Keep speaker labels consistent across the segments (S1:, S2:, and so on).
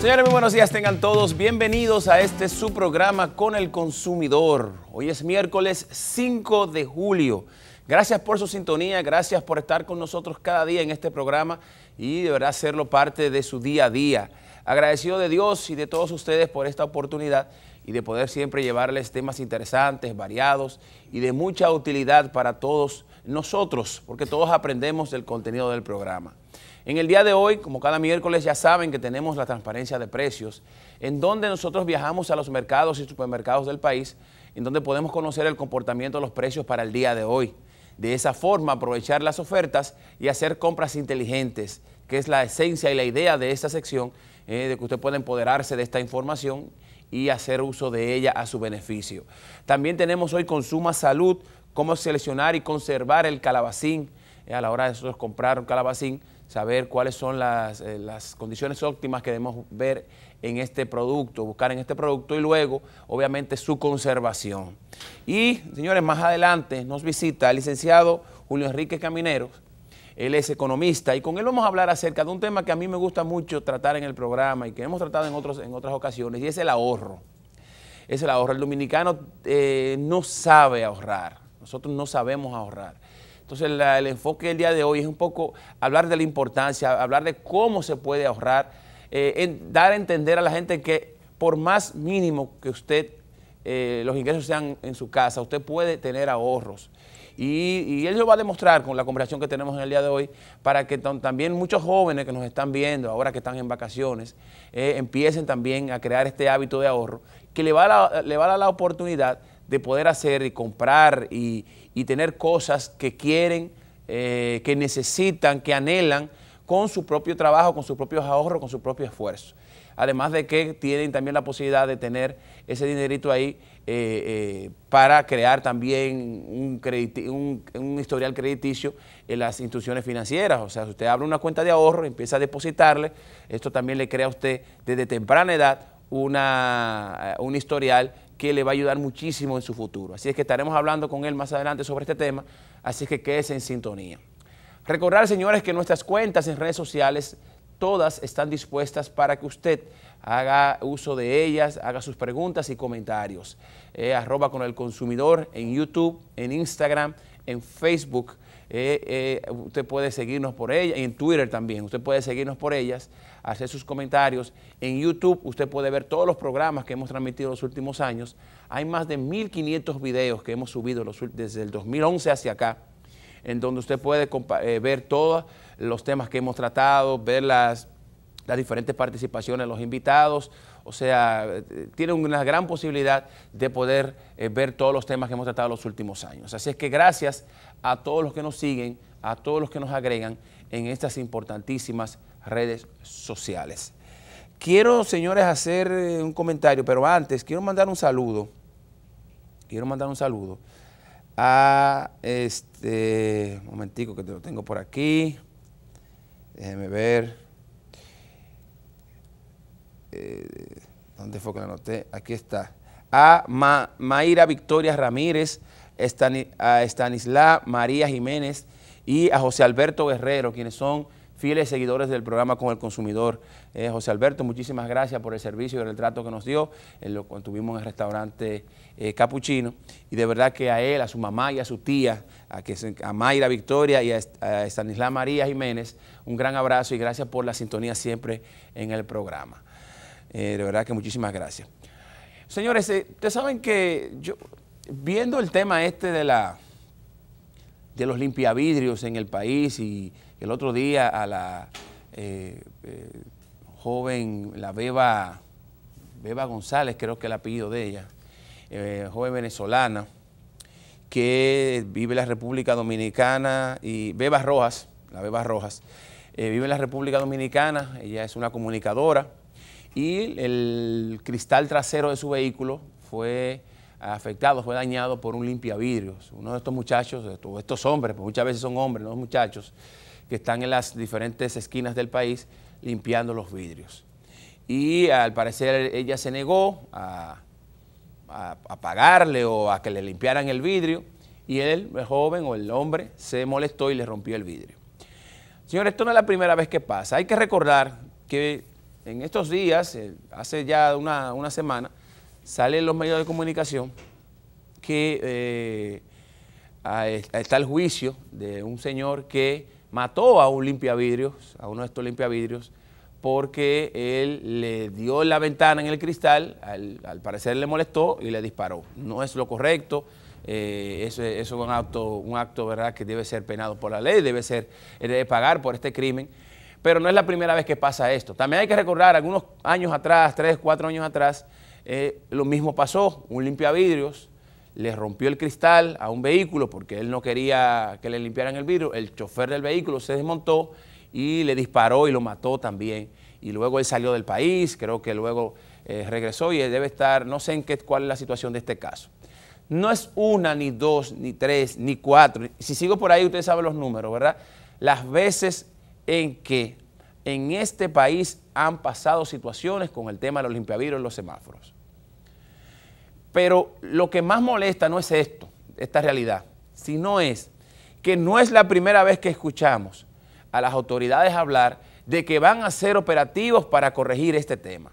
S1: Señores, muy buenos días, tengan todos bienvenidos a este su programa con el consumidor. Hoy es miércoles 5 de julio. Gracias por su sintonía, gracias por estar con nosotros cada día en este programa y deberá verdad hacerlo parte de su día a día. Agradecido de Dios y de todos ustedes por esta oportunidad y de poder siempre llevarles temas interesantes, variados y de mucha utilidad para todos nosotros, porque todos aprendemos del contenido del programa. En el día de hoy, como cada miércoles, ya saben que tenemos la transparencia de precios, en donde nosotros viajamos a los mercados y supermercados del país, en donde podemos conocer el comportamiento de los precios para el día de hoy. De esa forma, aprovechar las ofertas y hacer compras inteligentes, que es la esencia y la idea de esta sección, eh, de que usted pueda empoderarse de esta información y hacer uso de ella a su beneficio. También tenemos hoy Consuma Salud, cómo seleccionar y conservar el calabacín eh, a la hora de nosotros comprar un calabacín saber cuáles son eh, las, condiciones óptimas que debemos ver en este producto, buscar en este producto y luego, obviamente, su conservación. Y, señores, más adelante nos visita el licenciado Julio Enrique Camineros, él es economista y con él vamos a hablar acerca de un tema que a mí me gusta mucho tratar en el programa y que hemos tratado en, otros, en otras ocasiones y es el ahorro. Es el ahorro. El dominicano eh, no sabe ahorrar, nosotros no sabemos ahorrar. Entonces el enfoque del día de hoy es un poco hablar de la importancia, hablar de cómo se puede ahorrar, eh, dar a entender a la gente que por más mínimo que usted, eh, los ingresos sean en su casa, usted puede tener ahorros. Y, y, él lo va a demostrar con la conversación que tenemos en el día de hoy, para que también muchos jóvenes que nos están viendo ahora que están en vacaciones, eh, empiecen también a crear este hábito de ahorro, que le le va a dar la oportunidad de poder hacer y comprar y, tener cosas que quieren, eh, que necesitan, que anhelan con su propio trabajo, con sus propios ahorros, con su propio esfuerzo. Además de que tienen también la posibilidad de tener ese dinerito ahí eh, eh, para crear también un, un, historial crediticio en las instituciones financieras. O sea, si usted abre una cuenta de ahorro, empieza a depositarle, esto también le crea a usted desde temprana edad una, un historial que le va a ayudar muchísimo en su futuro. Así es que estaremos hablando con él más adelante sobre este tema, así que quédese en sintonía. Recordar, señores, que nuestras cuentas en redes sociales todas están dispuestas para que usted haga uso de ellas, haga sus preguntas y comentarios. Eh, arroba con el consumidor en YouTube, en Instagram, en Facebook, eh, eh, usted puede seguirnos por ella, en Twitter también, usted puede seguirnos por ellas, hacer sus comentarios. En YouTube usted puede ver todos los programas que hemos transmitido los últimos años. Hay más de 1.500 videos que hemos subido desde el 2011 hacia acá, en donde usted puede eh, ver todos los temas que hemos tratado, ver las, las diferentes participaciones de los invitados, o sea, tiene una gran posibilidad de poder eh, ver todos los temas que hemos tratado los últimos años. Así es que gracias a todos los que nos siguen, a todos los que nos agregan en estas importantísimas redes sociales. Quiero, señores, hacer eh, un comentario, pero antes quiero mandar un saludo. Quiero mandar un saludo a este, un momentico que te lo tengo por aquí. déjenme ver. Eh, ¿dónde fue que la anoté? Aquí está, a Mayra Victoria Ramírez, a Estanislá María Jiménez y a José Alberto Guerrero, quienes son fieles seguidores del programa con el consumidor. Eh, José Alberto, muchísimas gracias por el servicio y el trato que nos dio, en lo tuvimos en el restaurante eh, Capuchino, y de verdad que a él, a su mamá y a su tía, a, que, Mayra Victoria y a, a María Jiménez, un gran abrazo y gracias por la sintonía siempre en el programa. Eh, de verdad que muchísimas gracias. Señores, eh, ustedes saben que yo, viendo el tema este de, la, de los limpiavidrios en el país y el otro día a la eh, joven, la Beba, Beba González, creo que el apellido de ella, joven venezolana, que vive en la República Dominicana y Bebas Rojas, la Bebas Rojas, vive en la República Dominicana, ella es una comunicadora y el cristal trasero de su vehículo fue afectado, fue dañado por un limpiavidrios. Uno de estos muchachos, estos, estos hombres, pues muchas veces son hombres, no muchachos, que están en las diferentes esquinas del país limpiando los vidrios. Y al parecer ella se negó a, a pagarle o a que le limpiaran el vidrio y él, el joven o el hombre, se molestó y le rompió el vidrio. Señores, esto no es la primera vez que pasa. Hay que recordar que en estos días, eh, hace ya una, una semana, salen los medios de comunicación que eh, está el juicio de un señor que mató a un limpiavidrios, a uno de estos limpiavidrios, porque él le dio la ventana en el cristal, al, parecer le molestó y le disparó. No es lo correcto, eh, eso, es un acto, un acto ¿verdad? que debe ser penado por la ley, debe, ser, debe pagar por este crimen pero no es la primera vez que pasa esto. También hay que recordar, algunos años atrás, tres, cuatro años atrás, eh, lo mismo pasó, un limpiavidrios le rompió el cristal a un vehículo porque él no quería que le limpiaran el vidrio, el chofer del vehículo se desmontó y le disparó y lo mató también. Y luego él salió del país, creo que luego eh, regresó y debe estar, no sé en qué, cuál es la situación de este caso. No es una, ni dos, ni tres, ni cuatro. Si sigo por ahí, ustedes saben los números, ¿verdad? Las veces en que en este país han pasado situaciones con el tema de los limpiavirus y los semáforos. Pero lo que más molesta no es esto, esta realidad, sino es que no es la primera vez que escuchamos a las autoridades hablar de que van a ser operativos para corregir este tema.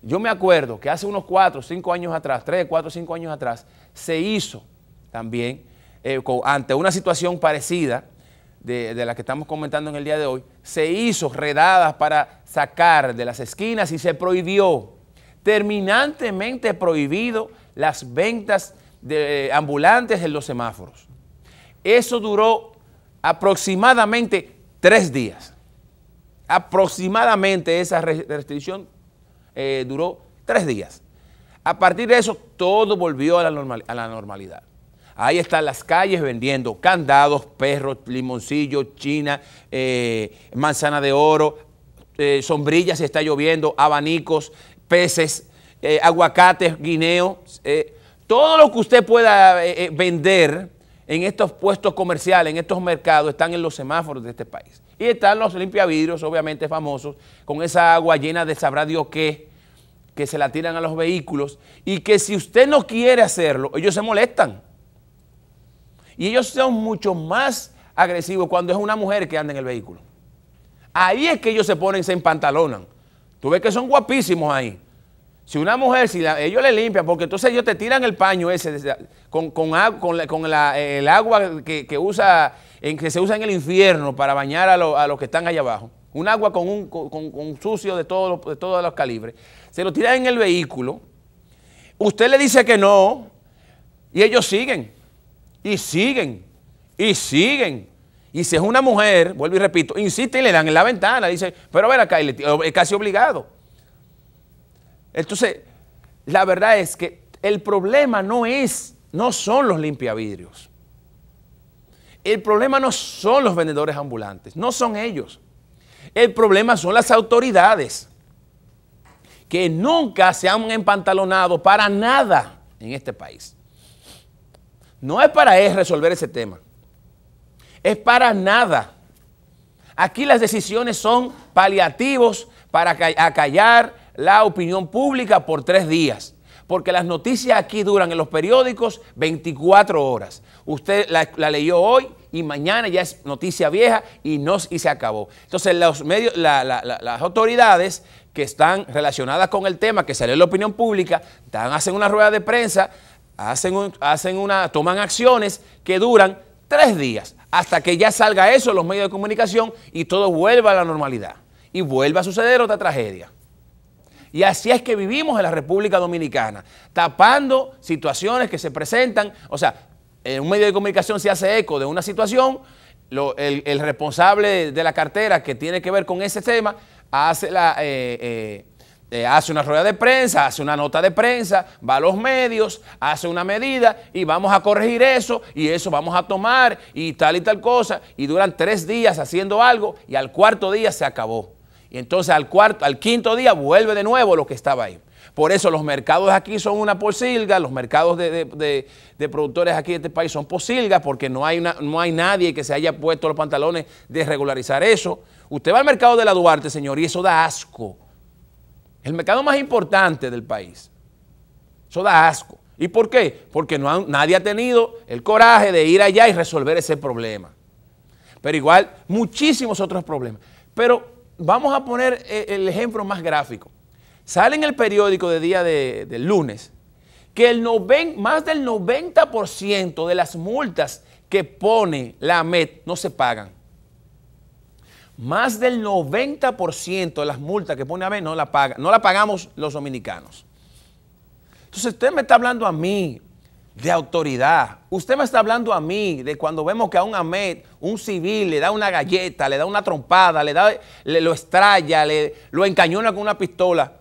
S1: Yo me acuerdo que hace unos cuatro, cinco años atrás, 3, cuatro, cinco años atrás, se hizo también eh, ante una situación parecida de, de, la que estamos comentando en el día de hoy, se hizo redadas para sacar de las esquinas y se prohibió, terminantemente prohibido, las ventas de eh, ambulantes en los semáforos. Eso duró aproximadamente tres días. Aproximadamente esa restricción eh, duró tres días. A partir de eso, todo volvió a la, normal, a la normalidad. Ahí están las calles vendiendo candados, perros, limoncillos, china, eh, manzana de oro, eh, sombrillas si está lloviendo, abanicos, peces, eh, aguacates, guineos. todo lo que usted pueda vender en estos puestos comerciales, en estos mercados, están en los semáforos de este país. Y están los limpiavidrios, obviamente famosos, con esa agua llena de sabrá Dios qué, que se la tiran a los vehículos y que si usted no quiere hacerlo, ellos se molestan. Y ellos son mucho más agresivos cuando es una mujer que anda en el vehículo. Ahí es que ellos se ponen, se empantalonan. Tú ves que son guapísimos ahí. Si una mujer, si ellos le limpian, porque entonces ellos te tiran el paño ese con, con, eh, el agua que, usa, en, que se usa en el infierno para bañar a, los que están allá abajo. Un agua con un sucio de, de todos los calibres. Se lo tiran en el vehículo. Usted le dice que no y ellos siguen. Y siguen, y siguen. Y si es una mujer, vuelvo y repito, insiste y le dan en la ventana, dice, pero ver acá, es casi obligado. Entonces, la verdad es que el problema no es, no son los limpiavidrios. El problema no son los vendedores ambulantes, no son ellos. El problema son las autoridades que nunca se han empantalonado para nada en este país. No es para él resolver ese tema. Es para nada. Aquí las decisiones son paliativos para acallar la opinión pública por tres días. Porque las noticias aquí duran en los periódicos 24 horas. Usted la, leyó hoy y mañana ya es noticia vieja y, se acabó. Entonces las autoridades que están relacionadas con el tema que salió en la opinión pública, dan, hacen una rueda de prensa hacen, hacen una, toman acciones que duran tres días hasta que ya salga eso en los medios de comunicación y todo vuelva a la normalidad y vuelva a suceder otra tragedia. Y así es que vivimos en la República Dominicana, tapando situaciones que se presentan, o sea, en un medio de comunicación se hace eco de una situación, el, responsable de la cartera que tiene que ver con ese tema hace la... Eh, eh, eh, hace una rueda de prensa, hace una nota de prensa, va a los medios, hace una medida y vamos a corregir eso y eso vamos a tomar y tal y tal cosa y duran tres días haciendo algo y al cuarto día se acabó. Y entonces al, cuarto, al quinto día vuelve de nuevo lo que estaba ahí. Por eso los mercados aquí son una posilga, los mercados de, productores aquí de este país son posilgas porque no hay, una, no hay nadie que se haya puesto los pantalones de regularizar eso. Usted va al mercado de la Duarte, señor, y eso da asco. El mercado más importante del país. Eso da asco. ¿Y por qué? Porque no nadie ha tenido el coraje de ir allá y resolver ese problema. Pero igual, muchísimos otros problemas. Pero vamos a poner eh, el ejemplo más gráfico. Sale en el periódico de día de, lunes que el más del 90% de las multas que pone la MED no se pagan. Más del 90% de las multas que pone ver no la paga, no la pagamos los dominicanos. Entonces usted me está hablando a mí de autoridad. Usted me está hablando a mí de cuando vemos que a un Ahmed, un civil, le da una galleta, le da una trompada, le, da, le lo estralla, le, lo encañona con una pistola.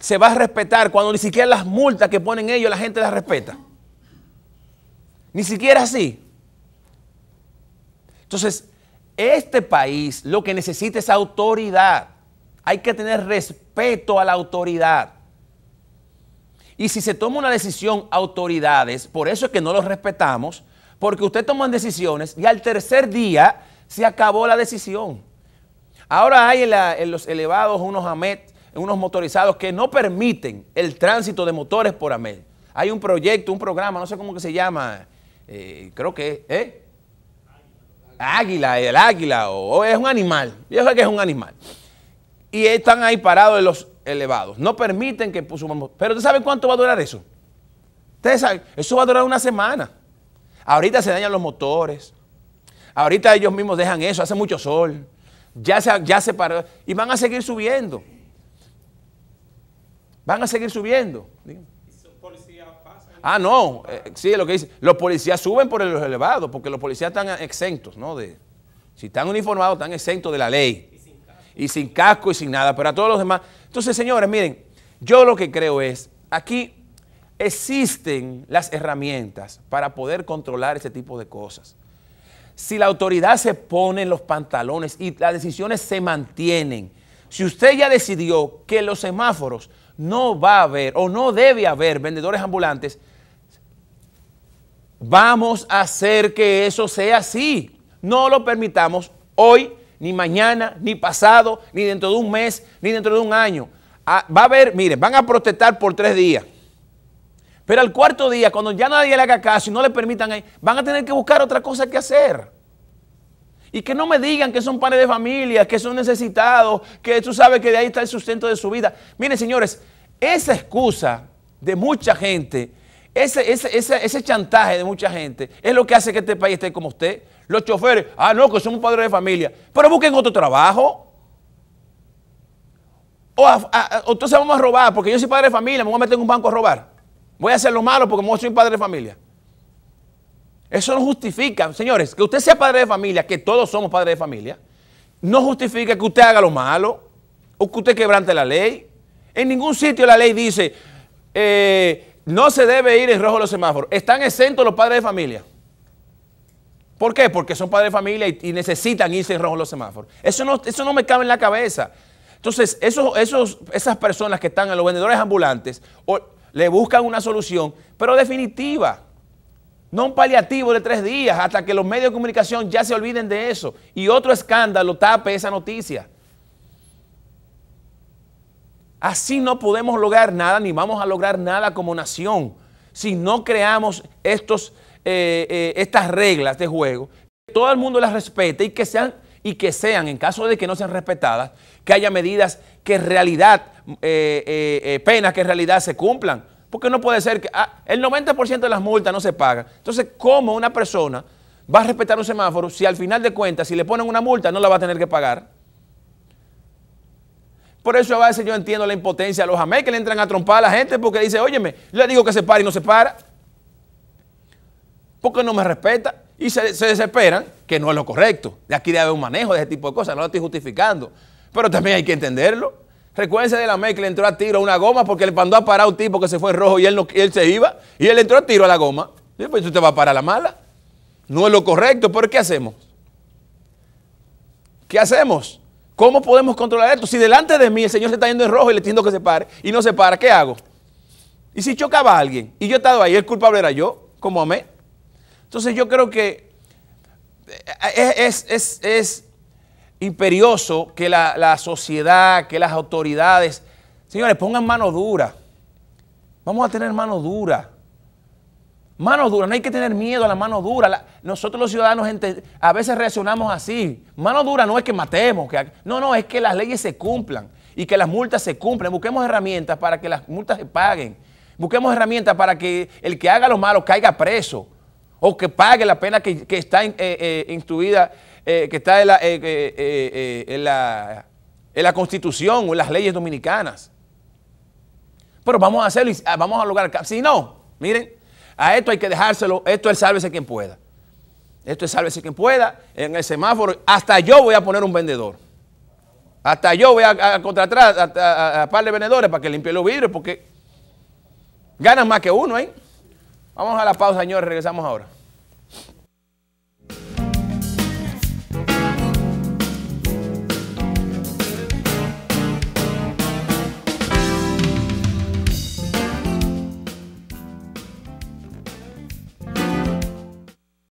S1: Se va a respetar cuando ni siquiera las multas que ponen ellos la gente las respeta. Ni siquiera así. Entonces, este país lo que necesita es autoridad. Hay que tener respeto a la autoridad. Y si se toma una decisión, autoridades, por eso es que no los respetamos, porque usted toman decisiones y al tercer día se acabó la decisión. Ahora hay en, los elevados unos AMET, unos motorizados que no permiten el tránsito de motores por AMET. Hay un proyecto, un programa, no sé cómo que se llama, eh, creo que ¿eh? Águila, el águila, o, es un animal. Yo sé que es un animal. Y están ahí parados en los elevados. No permiten que subamos. Pero ¿ustedes saben cuánto va a durar eso? Ustedes saben, eso va a durar una semana. Ahorita se dañan los motores. Ahorita ellos mismos dejan eso, hace mucho sol. Ya se, ya se paró. Y van a seguir subiendo. Van a seguir subiendo. Ah, no, eh, sí, lo que dice. Los policías suben por los elevados, porque los policías están exentos, ¿no? De, si están uniformados, están exentos de la ley. Y sin, casco y sin nada, pero a todos los demás. Entonces, señores, miren, yo lo que creo es, aquí existen las herramientas para poder controlar ese tipo de cosas. Si la autoridad se pone en los pantalones y las decisiones se mantienen, si usted ya decidió que los semáforos no va a haber o no debe haber vendedores ambulantes, Vamos a hacer que eso sea así. No lo permitamos hoy, ni mañana, ni pasado, ni dentro de un mes, ni dentro de un año. Ah, va a haber, miren, van a protestar por tres días. Pero al cuarto día, cuando ya nadie le haga caso y no le permitan ahí, van a tener que buscar otra cosa que hacer. Y que no me digan que son padres de familia, que son necesitados, que tú sabes que de ahí está el sustento de su vida. Miren, señores, esa excusa de mucha gente ese, ese, chantaje de mucha gente es lo que hace que este país esté como usted. Los choferes, ah, no, que somos padres de familia, pero busquen otro trabajo. O, entonces vamos a robar, porque yo soy padre de familia, me voy a meter en un banco a robar. Voy a hacer lo malo porque soy padre de familia. Eso no justifica, señores, que usted sea padre de familia, que todos somos padres de familia, no justifica que usted haga lo malo o que usted quebrante la ley. En ningún sitio la ley dice, eh, no se debe ir en rojo los semáforos. Están exentos los padres de familia. ¿Por qué? Porque son padres de familia y, necesitan irse en rojo los semáforos. Eso no, eso no me cabe en la cabeza. Entonces, esos, esas personas que están a los vendedores ambulantes o, le buscan una solución, pero definitiva. No un paliativo de tres días hasta que los medios de comunicación ya se olviden de eso y otro escándalo tape esa noticia. Así no podemos lograr nada ni vamos a lograr nada como nación si no creamos estos, eh, eh, estas reglas de juego, que todo el mundo las respete y que sean, y que sean, en caso de que no sean respetadas, que haya medidas que en realidad, eh, penas que en realidad se cumplan. Porque no puede ser que ah, el 90% de las multas no se pagan. Entonces, ¿cómo una persona va a respetar un semáforo si al final de cuentas, si le ponen una multa, no la va a tener que pagar? Por eso a veces yo entiendo la impotencia de los amé que le entran a trompar a la gente porque dice, óyeme, le digo que se pare y no se para. Porque no me respeta. Y se, desesperan, que no es lo correcto. De aquí debe haber un manejo de ese tipo de cosas, no lo estoy justificando. Pero también hay que entenderlo. Recuérdense de la MEC que le entró a tiro a una goma porque le mandó a parar a un tipo que se fue rojo y él, se iba. Y él entró a tiro a la goma. Y pues usted va a parar la mala. No es lo correcto, pero ¿qué hacemos? ¿Qué hacemos? ¿Cómo podemos controlar esto? Si delante de mí el Señor se está yendo en rojo y le tiendo que se pare y no se para, ¿qué hago? Y si chocaba a alguien y yo he estado ahí, el culpable era yo, como a mí. Entonces yo creo que eh, eh, es, imperioso que la, la, sociedad, que las autoridades, señores, pongan mano dura. Vamos a tener mano dura. Mano dura, no hay que tener miedo a la mano dura. nosotros los ciudadanos a veces reaccionamos así. Mano dura no es que matemos, no, no, es que las leyes se cumplan y que las multas se cumplen, Busquemos herramientas para que las multas se paguen. Busquemos herramientas para que el que haga lo malo caiga preso o que pague la pena que, está instruida, que está en la, en la Constitución o en las leyes dominicanas. Pero vamos a hacerlo y ah, vamos a lograr. Si no, miren a esto hay que dejárselo, esto es sálvese quien pueda. Esto es sálvese quien pueda. En el semáforo, hasta yo voy a poner un vendedor. Hasta yo voy a, contratar a, par de vendedores para que limpie los vidrios porque ganan más que uno, ¿eh? Vamos a la pausa, señores, regresamos ahora.